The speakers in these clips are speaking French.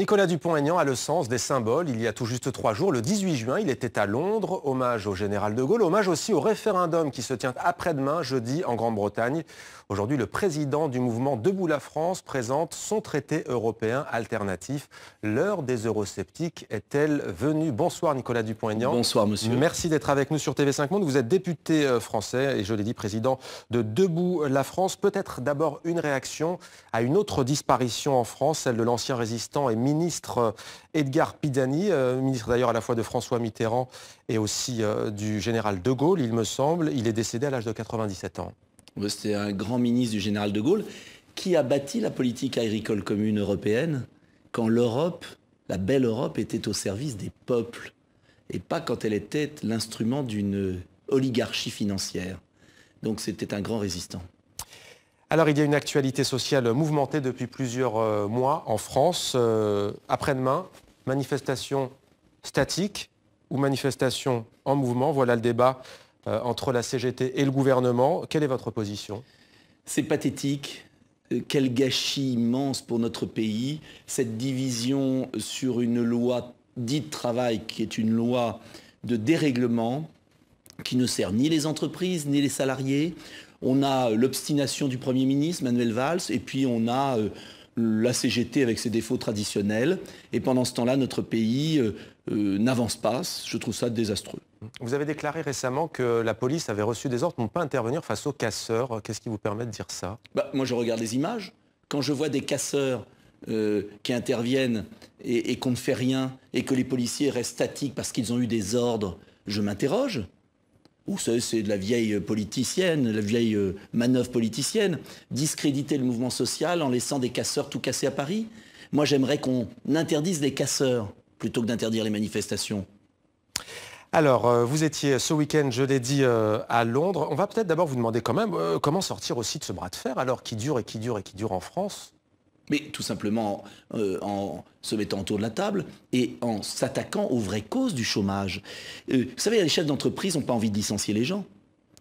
Nicolas Dupont-Aignan a le sens des symboles. Il y a tout juste trois jours, le 18 juin, il était à Londres. Hommage au général de Gaulle, hommage aussi au référendum qui se tient après-demain, jeudi, en Grande-Bretagne. Aujourd'hui, le président du mouvement Debout la France présente son traité européen alternatif. L'heure des eurosceptiques est-elle venue Bonsoir Nicolas Dupont-Aignan. Bonsoir monsieur. Merci d'être avec nous sur TV5 Monde. Vous êtes député euh, français et je l'ai dit président de Debout la France. Peut-être d'abord une réaction à une autre disparition en France, celle de l'ancien résistant et ministre euh, Edgar Pidani, euh, ministre d'ailleurs à la fois de François Mitterrand et aussi euh, du général de Gaulle, il me semble. Il est décédé à l'âge de 97 ans. C'était un grand ministre du général de Gaulle qui a bâti la politique agricole commune européenne quand l'Europe, la belle Europe, était au service des peuples et pas quand elle était l'instrument d'une oligarchie financière. Donc c'était un grand résistant. Alors il y a une actualité sociale mouvementée depuis plusieurs euh, mois en France. Euh, après-demain, manifestation statique ou manifestation en mouvement. Voilà le débat euh, entre la CGT et le gouvernement. Quelle est votre position C'est pathétique. Quel gâchis immense pour notre pays, cette division sur une loi dite travail qui est une loi de dérèglement qui ne sert ni les entreprises ni les salariés on a euh, l'obstination du Premier ministre, Manuel Valls, et puis on a euh, la CGT avec ses défauts traditionnels. Et pendant ce temps-là, notre pays euh, n'avance pas. Je trouve ça désastreux. Vous avez déclaré récemment que la police avait reçu des ordres pour ne pas intervenir face aux casseurs. Qu'est-ce qui vous permet de dire ça bah, Moi, je regarde les images. Quand je vois des casseurs qui interviennent et qu'on ne fait rien et que les policiers restent statiques parce qu'ils ont eu des ordres, je m'interroge ou c'est de la vieille politicienne, la vieille euh, manœuvre politicienne, discréditer le mouvement social en laissant des casseurs tout casser à Paris. Moi, j'aimerais qu'on interdise les casseurs plutôt que d'interdire les manifestations. Alors, euh, vous étiez ce week-end, je l'ai dit, euh, à Londres. On va peut-être d'abord vous demander quand même comment sortir aussi de ce bras de fer, alors qui dure et qui dure et qui dure en France mais tout simplement euh, en se mettant autour de la table et en s'attaquant aux vraies causes du chômage. Euh, vous savez, les chefs d'entreprise n'ont pas envie de licencier les gens.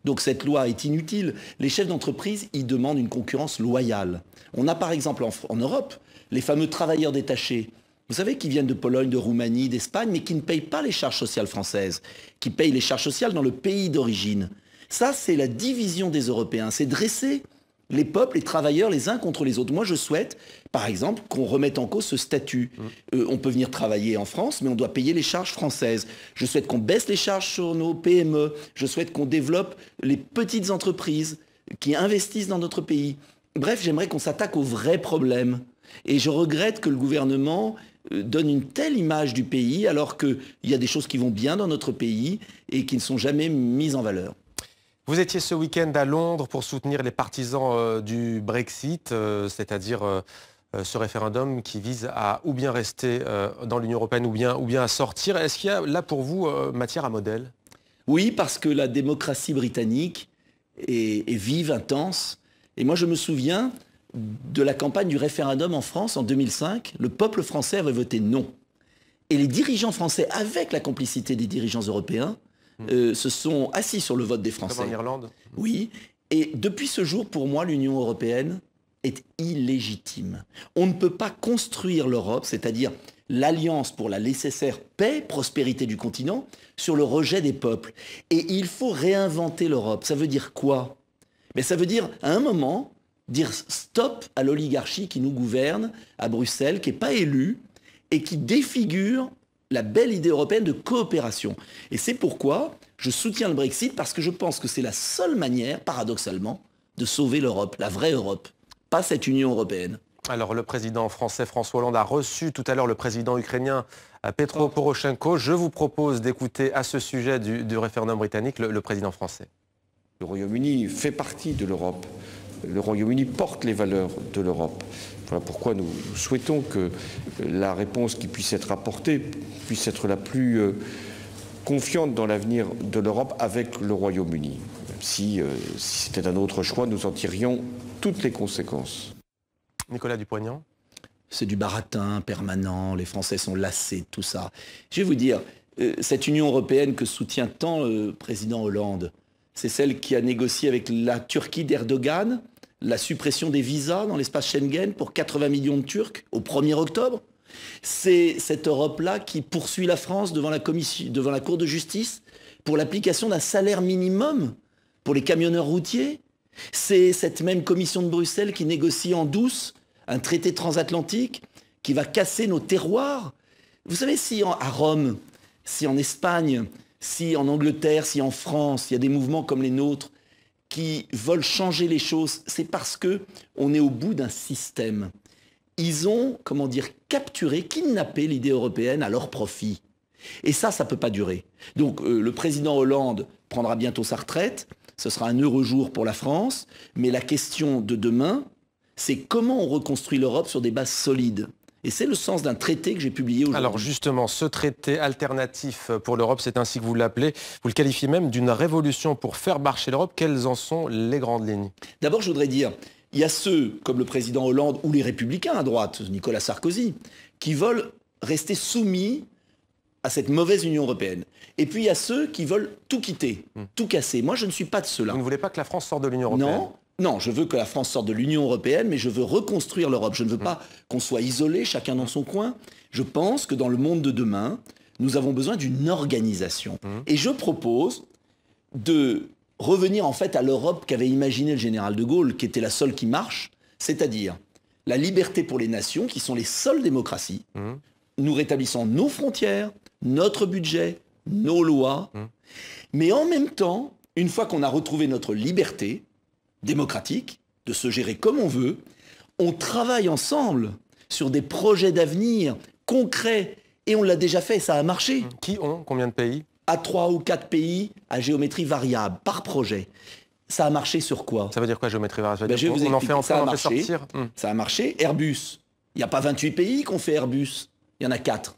Donc cette loi est inutile. Les chefs d'entreprise ils demandent une concurrence loyale. On a par exemple en, en Europe les fameux travailleurs détachés. Vous savez, qui viennent de Pologne, de Roumanie, d'Espagne, mais qui ne payent pas les charges sociales françaises, qui payent les charges sociales dans le pays d'origine. Ça, c'est la division des Européens. C'est dresser les peuples, les travailleurs, les uns contre les autres. Moi, je souhaite, par exemple, qu'on remette en cause ce statut. Mm. Euh, on peut venir travailler en France, mais on doit payer les charges françaises. Je souhaite qu'on baisse les charges sur nos PME. Je souhaite qu'on développe les petites entreprises qui investissent dans notre pays. Bref, j'aimerais qu'on s'attaque aux vrais problèmes. Et je regrette que le gouvernement euh, donne une telle image du pays alors qu'il y a des choses qui vont bien dans notre pays et qui ne sont jamais mises en valeur. Vous étiez ce week-end à Londres pour soutenir les partisans euh, du Brexit, euh, c'est-à-dire euh, ce référendum qui vise à ou bien rester dans l'Union européenne ou bien, ou bien à sortir. Est-ce qu'il y a là pour vous matière à modèle Oui, parce que la démocratie britannique est, vive, intense. Et moi, je me souviens de la campagne du référendum en France en 2005. Le peuple français avait voté non. Et les dirigeants français, avec la complicité des dirigeants européens, Mm. Euh, se sont assis sur le vote des Français. en Irlande. Oui. Et depuis ce jour, pour moi, l'Union européenne est illégitime. On ne peut pas construire l'Europe, c'est-à-dire l'alliance pour la nécessaire paix, prospérité du continent, sur le rejet des peuples. Et il faut réinventer l'Europe. Ça veut dire quoi Mais ben, ça veut dire, à un moment, dire stop à l'oligarchie qui nous gouverne à Bruxelles, qui n'est pas élue et qui défigure la belle idée européenne de coopération. Et c'est pourquoi je soutiens le Brexit, parce que je pense que c'est la seule manière, paradoxalement, de sauver l'Europe, la vraie Europe, pas cette Union européenne. Alors le président français François Hollande a reçu tout à l'heure le président ukrainien euh, Petro Poroshenko. Je vous propose d'écouter à ce sujet du, référendum britannique le président français. Le Royaume-Uni fait partie de l'Europe. Le Royaume-Uni porte les valeurs de l'Europe. Voilà pourquoi nous souhaitons que euh, la réponse qui puisse être apportée puisse être la plus euh, confiante dans l'avenir de l'Europe avec le Royaume-Uni. Si, euh, si c'était un autre choix, nous en tirions toutes les conséquences. Nicolas Dupoignan C'est du baratin permanent, les Français sont lassés de tout ça. Je vais vous dire, cette Union européenne que soutient tant le président Hollande, c'est celle qui a négocié avec la Turquie d'Erdogan, la suppression des visas dans l'espace Schengen pour 80 millions de Turcs au 1er octobre. C'est cette Europe-là qui poursuit la France devant la, commission, devant la Cour de justice pour l'application d'un salaire minimum pour les camionneurs routiers. C'est cette même commission de Bruxelles qui négocie en douce un traité transatlantique qui va casser nos terroirs. Vous savez, si à Rome, si en Espagne, si en Angleterre, si en France, il y a des mouvements comme les nôtres qui veulent changer les choses, c'est parce que on est au bout d'un système. Ils ont, comment dire, capturé, kidnappé l'idée européenne à leur profit. Et ça, ça ne peut pas durer. Donc euh, le président Hollande prendra bientôt sa retraite, ce sera un heureux jour pour la France, mais la question de demain, c'est comment on reconstruit l'Europe sur des bases solides. Et c'est le sens d'un traité que j'ai publié aujourd'hui. Alors justement, ce traité alternatif pour l'Europe, c'est ainsi que vous l'appelez, vous le qualifiez même d'une révolution pour faire marcher l'Europe. Quelles en sont les grandes lignes D'abord, je voudrais dire, il y a ceux, comme le président Hollande ou les républicains à droite, Nicolas Sarkozy, qui veulent rester soumis à cette mauvaise Union européenne. Et puis il y a ceux qui veulent tout quitter, hmm. tout casser. Moi, je ne suis pas de ceux-là. Vous ne voulez pas que la France sorte de l'Union européenne Non, non, je veux que la France sorte de l'Union européenne, mais je veux reconstruire l'Europe. Je ne veux mm. pas qu'on soit isolé, chacun dans son coin. Je pense que dans le monde de demain, nous avons besoin d'une organisation. Mm. Et je propose de revenir en fait à l'Europe qu'avait imaginé le général de Gaulle, qui était la seule qui marche, c'est-à-dire la liberté pour les nations, qui sont les seules démocraties. Mm. Nous rétablissons nos frontières, notre budget, nos lois, mais en même temps, une fois qu'on a retrouvé notre liberté, démocratique, de se gérer comme on veut. On travaille ensemble sur des projets d'avenir concrets et on l'a déjà fait, ça a marché. Mmh. Qui ont combien de pays À trois ou quatre pays à géométrie variable par projet. Ça a marché sur quoi Ça veut dire quoi géométrie variable je On en fait ensemble. ça sortir. Mmh. Ça a marché. Airbus. Il n'y a pas 28 pays qu'on fait Airbus. Il y en a quatre.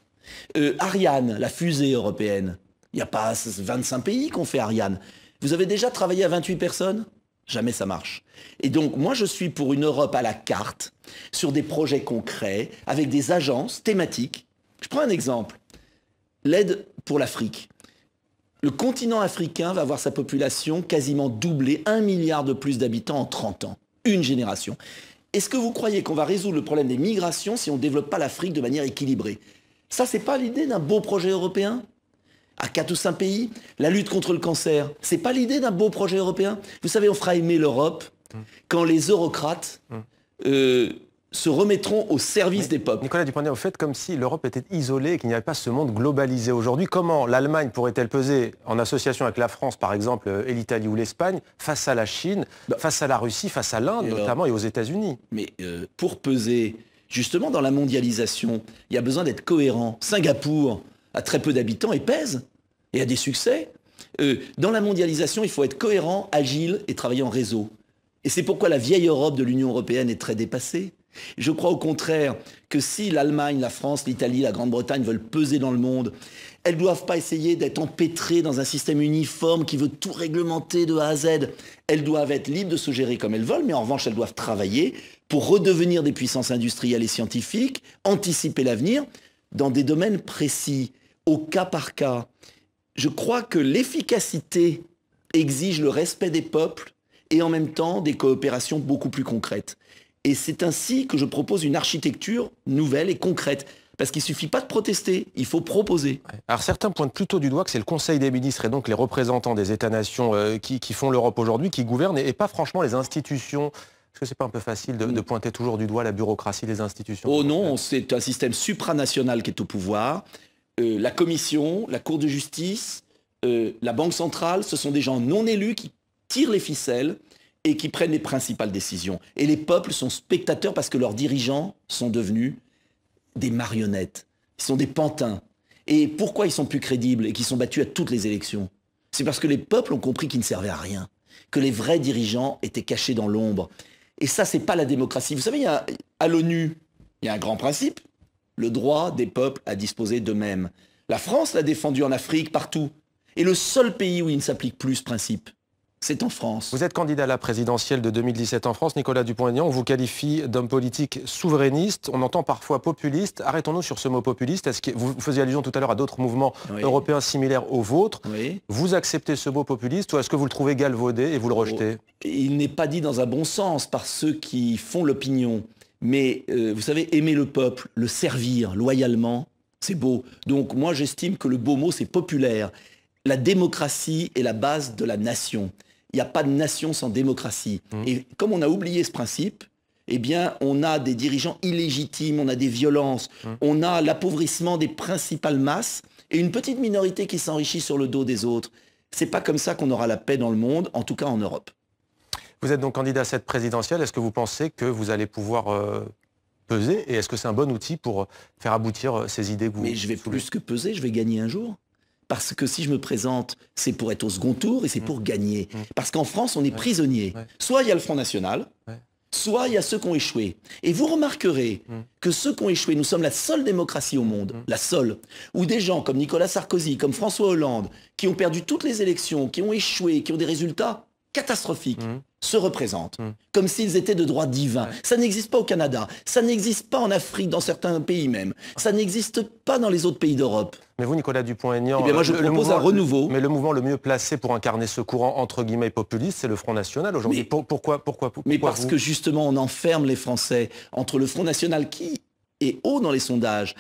Euh, Ariane, la fusée européenne. Il n'y a pas 25 pays qu'on fait Ariane. Vous avez déjà travaillé à 28 personnes Jamais ça marche. Et donc, moi, je suis pour une Europe à la carte, sur des projets concrets, avec des agences thématiques. Je prends un exemple. L'aide pour l'Afrique. Le continent africain va voir sa population quasiment doubler, un milliard de plus d'habitants en 30 ans. Une génération. Est-ce que vous croyez qu'on va résoudre le problème des migrations si on ne développe pas l'Afrique de manière équilibrée Ça, c'est pas l'idée d'un beau projet européen à quatre ou cinq pays. La lutte contre le cancer, c'est pas l'idée d'un beau projet européen. Vous savez, on fera aimer l'Europe quand les eurocrates euh, se remettront au service des peuples. Nicolas Dupont, au fait, comme si l'Europe était isolée et qu'il n'y avait pas ce monde globalisé aujourd'hui, comment l'Allemagne pourrait-elle peser, en association avec la France par exemple, et l'Italie ou l'Espagne, face à la Chine, bah. face à la Russie, face à l'Inde notamment et aux États-Unis Mais euh, pour peser, justement dans la mondialisation, il y a besoin d'être cohérent. Singapour a très peu d'habitants et pèse et à des succès. Euh, dans la mondialisation, il faut être cohérent, agile et travailler en réseau. Et c'est pourquoi la vieille Europe de l'Union européenne est très dépassée. Je crois au contraire que si l'Allemagne, la France, l'Italie, la Grande-Bretagne veulent peser dans le monde, elles ne doivent pas essayer d'être empêtrées dans un système uniforme qui veut tout réglementer de A à Z. Elles doivent être libres de se gérer comme elles veulent, mais en revanche, elles doivent travailler pour redevenir des puissances industrielles et scientifiques, anticiper l'avenir dans des domaines précis, au cas par cas je crois que l'efficacité exige le respect des peuples et en même temps des coopérations beaucoup plus concrètes. Et c'est ainsi que je propose une architecture nouvelle et concrète. Parce qu'il ne suffit pas de protester, il faut proposer. Alors certains pointent plutôt du doigt que c'est le Conseil des ministres et donc les représentants des États-nations euh, qui, font l'Europe aujourd'hui, qui gouvernent, et, pas franchement les institutions. Est-ce que ce n'est pas un peu facile de, de, mm. pointer toujours du doigt la bureaucratie des institutions Oh non, c'est un système supranational qui est au pouvoir. Euh, la Commission, la Cour de justice, euh, la Banque centrale, ce sont des gens non élus qui tirent les ficelles et qui prennent les principales décisions. Et les peuples sont spectateurs parce que leurs dirigeants sont devenus des marionnettes. Ils sont des pantins. Et pourquoi ils sont plus crédibles et qu'ils sont battus à toutes les élections C'est parce que les peuples ont compris qu'ils ne servaient à rien, que les vrais dirigeants étaient cachés dans l'ombre. Et ça, n'est pas la démocratie. Vous savez, il y a, à l'ONU, il y a un grand principe, le droit des peuples à disposer d'eux-mêmes. La France l'a défendu en Afrique, partout. Et le seul pays où il ne s'applique plus ce principe, c'est en France. Vous êtes candidat à la présidentielle de 2017 en France, Nicolas Dupont-Aignan. On vous qualifie d'homme politique souverainiste. On entend parfois populiste. Arrêtons-nous sur ce mot populiste. Est-ce que vous faisiez allusion tout à l'heure à d'autres mouvements européens similaires au vôtre. Vous acceptez ce mot populiste ou est-ce que vous le trouvez galvaudé et vous le oh, rejetez Il n'est pas dit dans un bon sens par ceux qui font l'opinion. Mais euh, vous savez, aimer le peuple, le servir loyalement, c'est beau. Donc moi, j'estime que le beau mot, c'est populaire. La démocratie est la base de la nation. Il n'y a pas de nation sans démocratie. Mmh. Et comme on a oublié ce principe, eh bien, on a des dirigeants illégitimes, on a des violences, mmh. on a l'appauvrissement des principales masses et une petite minorité qui s'enrichit sur le dos des autres. C'est pas comme ça qu'on aura la paix dans le monde, en tout cas en Europe. Vous êtes donc candidat à cette présidentielle. Est-ce que vous pensez que vous allez pouvoir euh, peser Et est-ce que c'est un bon outil pour faire aboutir euh, ces idées que vous Mais je vais plus que peser, je vais gagner un jour. Parce que si je me présente, c'est pour être au second tour et c'est mmh. pour gagner. Mmh. Parce qu'en France, on est prisonnier. Soit il y a le Front National, soit il y a ceux qui ont échoué. Et vous remarquerez mmh. que ceux qui ont échoué, nous sommes la seule démocratie au monde, la seule, où des gens comme Nicolas Sarkozy, comme François Hollande, qui ont perdu toutes les élections, qui ont échoué, qui ont des résultats, catastrophiques mmh. se représentent mmh. comme s'ils étaient de droit divin. Ça n'existe pas au Canada, ça n'existe pas en Afrique, dans certains pays même, ça n'existe pas dans les autres pays d'Europe. Mais vous, Nicolas Dupont-Aignan, eh je le, propose à renouveau. Mais le mouvement le mieux placé pour incarner ce courant entre guillemets populiste, c'est le Front National aujourd'hui. pourquoi, pourquoi, Mais parce que justement, on enferme les Français entre le Front National qui est haut dans les sondages,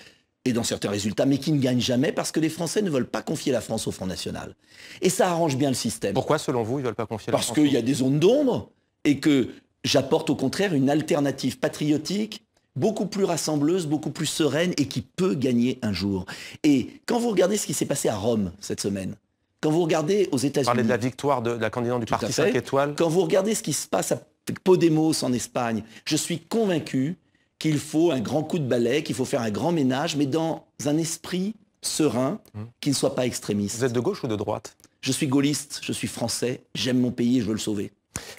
et dans certains résultats, mais qui ne gagnent jamais parce que les Français ne veulent pas confier la France au Front National. Et ça arrange bien le système. Pourquoi, selon vous, ils ne veulent pas confier la France Parce qu'il y a des zones d'ombre et que j'apporte au contraire une alternative patriotique beaucoup plus rassembleuse, beaucoup plus sereine et qui peut gagner un jour. Et quand vous regardez ce qui s'est passé à Rome cette semaine, quand vous regardez aux États-Unis... Parlez de la victoire de la candidate du Parti 5 étoiles. Quand vous regardez ce qui se passe à Podemos en Espagne, je suis convaincu qu'il faut un grand coup de balai, qu'il faut faire un grand ménage, mais dans un esprit serein, hmm. qui ne soit pas extrémiste. Vous êtes de gauche ou de droite Je suis gaulliste, je suis français, j'aime mon pays et je veux le sauver.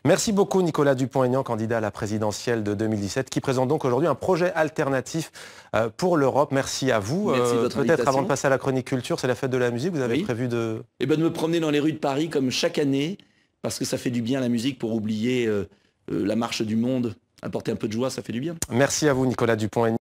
Merci beaucoup Nicolas Dupont-Aignan, candidat à la présidentielle de 2017, qui présente donc aujourd'hui un projet alternatif euh, pour l'Europe. Merci à vous. Euh, peut-être avant de passer à la chronique culture, c'est la fête de la musique, vous avez prévu de... Eh bien, de me promener dans les rues de Paris comme chaque année, parce que ça fait du bien la musique pour oublier euh, la marche du monde apporter un peu de joie, ça fait du bien. Merci à vous, Nicolas Dupont.